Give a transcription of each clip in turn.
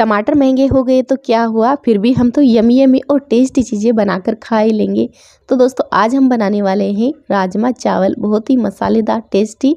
टमाटर महंगे हो गए तो क्या हुआ फिर भी हम तो यमी यमी और टेस्टी चीज़ें बनाकर खा ही लेंगे तो दोस्तों आज हम बनाने वाले हैं राजमा चावल बहुत ही मसालेदार टेस्टी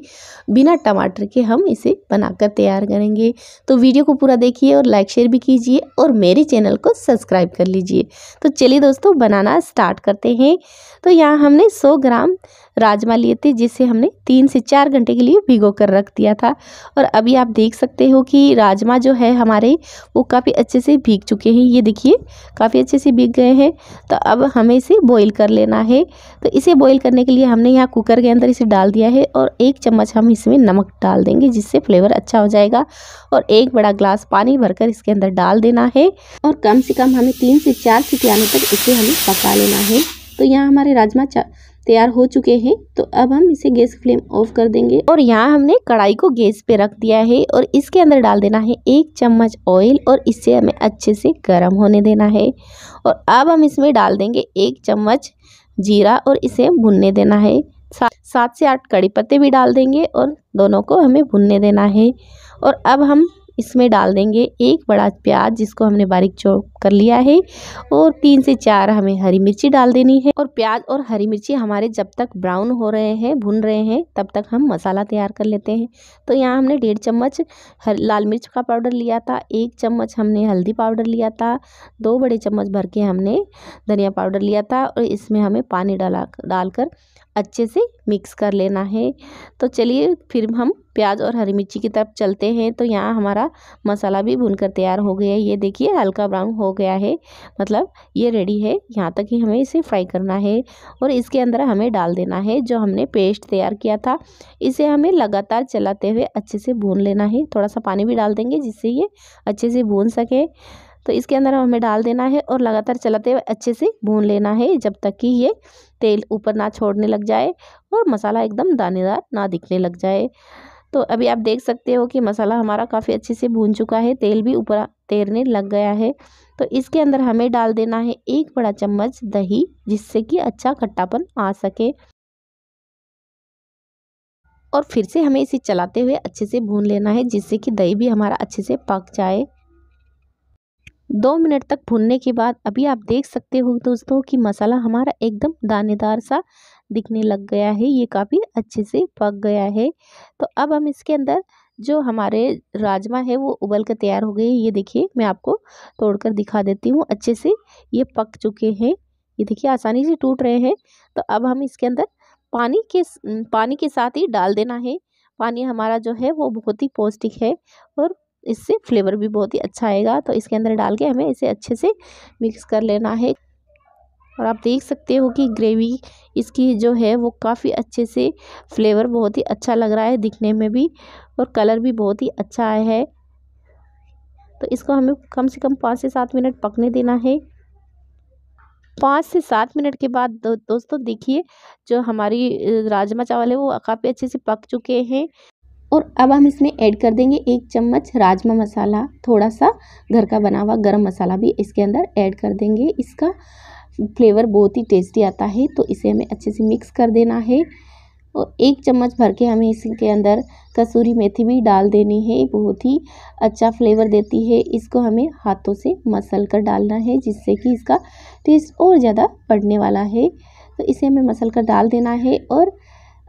बिना टमाटर के हम इसे बनाकर तैयार करेंगे तो वीडियो को पूरा देखिए और लाइक शेयर भी कीजिए और मेरे चैनल को सब्सक्राइब कर लीजिए तो चलिए दोस्तों बनाना स्टार्ट करते हैं तो यहाँ हमने सौ ग्राम राजमा लिए थे जिसे हमने तीन से चार घंटे के लिए भिगो कर रख दिया था और अभी आप देख सकते हो कि राजमा जो है हमारे वो काफ़ी अच्छे से भीग चुके हैं ये देखिए काफ़ी अच्छे से भीग गए हैं तो अब हमें इसे बॉईल कर लेना है तो इसे बॉईल करने के लिए हमने यहाँ कुकर के अंदर इसे डाल दिया है और एक चम्मच हम इसमें नमक डाल देंगे जिससे फ्लेवर अच्छा हो जाएगा और एक बड़ा ग्लास पानी भरकर इसके अंदर डाल देना है और कम से कम हमें तीन से चार सीटी आने तक इसे हमें पका लेना है तो यहाँ हमारे राजमा तैयार हो चुके हैं तो अब हम इसे गैस फ्लेम ऑफ कर देंगे और यहाँ हमने कढ़ाई को गैस पे रख दिया है और इसके अंदर डाल देना है एक चम्मच ऑयल और इसे हमें अच्छे से गर्म होने देना है और अब हम इसमें डाल देंगे एक चम्मच जीरा और इसे भुनने देना है सात से आठ कड़ी पत्ते भी डाल देंगे और दोनों को हमें भुनने देना है और अब हम इसमें डाल देंगे एक बड़ा प्याज जिसको हमने बारीक चौक कर लिया है और तीन से चार हमें हरी मिर्ची डाल देनी है और प्याज और हरी मिर्ची हमारे जब तक ब्राउन हो रहे हैं भुन रहे हैं तब तक हम मसाला तैयार कर लेते हैं तो यहाँ हमने डेढ़ चम्मच हर लाल मिर्च का पाउडर लिया था एक चम्मच हमने हल्दी पाउडर लिया था दो बड़े चम्मच भर के हमने धनिया पाउडर लिया था और इसमें हमें पानी डाला डालकर अच्छे से मिक्स कर लेना है तो चलिए फिर हम प्याज और हरी मिर्ची की तरफ चलते हैं तो यहाँ हमारा मसाला भी भूनकर तैयार हो गया है ये देखिए हल्का ब्राउन हो गया है मतलब ये रेडी है यहाँ तक ही हमें इसे फ्राई करना है और इसके अंदर हमें डाल देना है जो हमने पेस्ट तैयार किया था इसे हमें लगातार चलाते हुए अच्छे से भून लेना है थोड़ा सा पानी भी डाल देंगे जिससे ये अच्छे से भून सके तो इसके अंदर हमें डाल देना है और लगातार चलाते हुए अच्छे से भून लेना है जब तक कि ये तेल ऊपर ना छोड़ने लग जाए और मसाला एकदम दानेदार ना दिखने लग जाए तो अभी आप देख सकते हो कि मसाला हमारा काफ़ी अच्छे से भून चुका है तेल भी ऊपर तैरने लग गया है तो इसके अंदर हमें डाल देना है एक बड़ा चम्मच दही जिससे कि अच्छा खट्टापन आ सके और फिर से हमें इसे चलाते हुए अच्छे से भून लेना है जिससे कि दही भी हमारा अच्छे से पक जाए दो मिनट तक भूनने के बाद अभी आप देख सकते हो दोस्तों कि मसाला हमारा एकदम दानेदार सा दिखने लग गया है ये काफ़ी अच्छे से पक गया है तो अब हम इसके अंदर जो हमारे राजमा है वो उबल कर तैयार हो गए ये देखिए मैं आपको तोड़कर दिखा देती हूँ अच्छे से ये पक चुके हैं ये देखिए आसानी से टूट रहे हैं तो अब हम इसके अंदर पानी के पानी के साथ ही डाल देना है पानी हमारा जो है वो बहुत ही पौष्टिक है और इससे फ्लेवर भी बहुत ही अच्छा आएगा तो इसके अंदर डाल के हमें इसे अच्छे से मिक्स कर लेना है और आप देख सकते हो कि ग्रेवी इसकी जो है वो काफ़ी अच्छे से फ्लेवर बहुत ही अच्छा लग रहा है दिखने में भी और कलर भी बहुत ही अच्छा आया है तो इसको हमें कम से कम पाँच से सात मिनट पकने देना है पाँच से सात मिनट के बाद दो, दोस्तों देखिए जो हमारी राजमा चावल है वो काफ़ी अच्छे से पक चुके हैं और अब हम इसमें ऐड कर देंगे एक चम्मच राजमा मसाला थोड़ा सा घर का बना हुआ गर्म मसाला भी इसके अंदर ऐड कर देंगे इसका फ्लेवर बहुत ही टेस्टी आता है तो इसे हमें अच्छे से मिक्स कर देना है और एक चम्मच भर के हमें इसके अंदर कसूरी मेथी भी डाल देनी है बहुत ही अच्छा फ्लेवर देती है इसको हमें हाथों से मसल कर डालना है जिससे कि इसका टेस्ट और ज़्यादा बढ़ने वाला है तो इसे हमें मसल कर डाल देना है और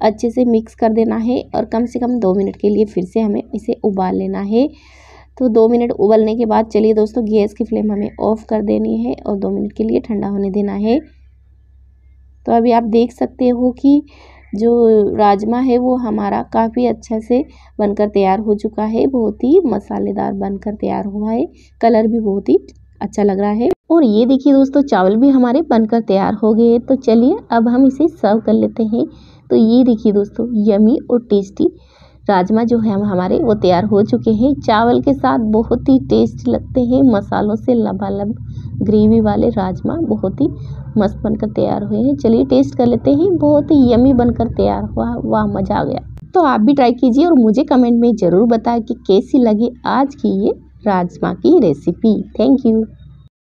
अच्छे से मिक्स कर देना है और कम से कम दो मिनट के लिए फिर से हमें इसे उबाल लेना है तो दो मिनट उबलने के बाद चलिए दोस्तों गैस की फ्लेम हमें ऑफ़ कर देनी है और दो मिनट के लिए ठंडा होने देना है तो अभी आप देख सकते हो कि जो राजमा है वो हमारा काफ़ी अच्छा से बनकर तैयार हो चुका है बहुत ही मसालेदार बनकर तैयार हुआ है कलर भी बहुत ही अच्छा लग रहा है और ये देखिए दोस्तों चावल भी हमारे बनकर तैयार हो गए तो चलिए अब हम इसे सर्व कर लेते हैं तो ये देखिए दोस्तों यमी और टेस्टी राजमा जो है हम हमारे वो तैयार हो चुके हैं चावल के साथ बहुत ही टेस्ट लगते हैं मसालों से लबालब ग्रेवी वाले राजमा बहुत ही मस्त बनकर तैयार हुए हैं चलिए टेस्ट कर लेते हैं बहुत ही यमी बनकर तैयार हुआ वाह मज़ा आ गया तो आप भी ट्राई कीजिए और मुझे कमेंट में ज़रूर बताएं कि कैसी लगी आज की ये राजमा की रेसिपी थैंक यू